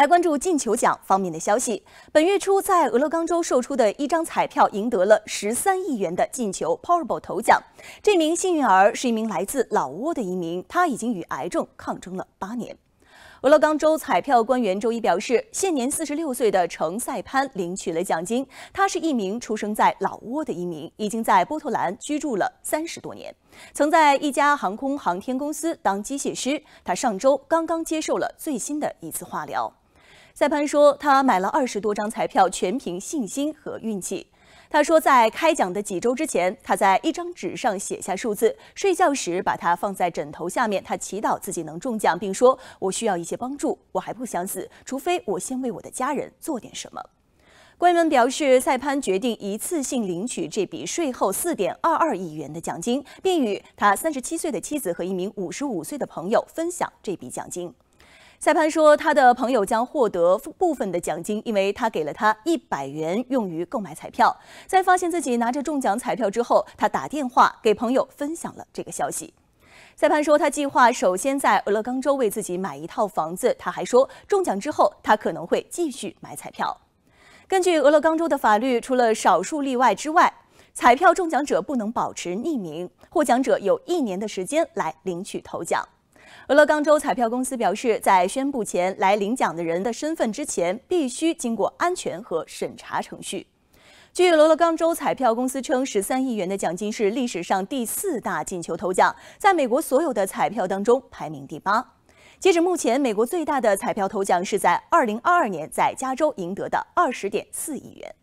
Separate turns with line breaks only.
来关注进球奖方面的消息。本月初，在俄勒冈州售出的一张彩票赢得了十三亿元的进球 Powerball 头奖。这名幸运儿是一名来自老挝的移民，他已经与癌症抗争了八年。俄勒冈州彩票官员周一表示，现年四十六岁的程赛潘领取了奖金。他是一名出生在老挝的移民，已经在波特兰居住了三十多年，曾在一家航空航天公司当机械师。他上周刚刚接受了最新的一次化疗。塞潘说，他买了二十多张彩票，全凭信心和运气。他说，在开奖的几周之前，他在一张纸上写下数字，睡觉时把它放在枕头下面。他祈祷自己能中奖，并说：“我需要一些帮助，我还不想死，除非我先为我的家人做点什么。”官员们表示，塞潘决定一次性领取这笔税后四点二二亿元的奖金，并与他三十七岁的妻子和一名五十五岁的朋友分享这笔奖金。塞潘说，他的朋友将获得部分的奖金，因为他给了他一百元用于购买彩票。在发现自己拿着中奖彩票之后，他打电话给朋友分享了这个消息。塞潘说，他计划首先在俄勒冈州为自己买一套房子。他还说，中奖之后他可能会继续买彩票。根据俄勒冈州的法律，除了少数例外之外，彩票中奖者不能保持匿名。获奖者有一年的时间来领取头奖。俄勒冈州彩票公司表示，在宣布前来领奖的人的身份之前，必须经过安全和审查程序。据俄勒冈州彩票公司称，十三亿元的奖金是历史上第四大进球头奖，在美国所有的彩票当中排名第八。截止目前，美国最大的彩票头奖是在二零二二年在加州赢得的二十点四亿元。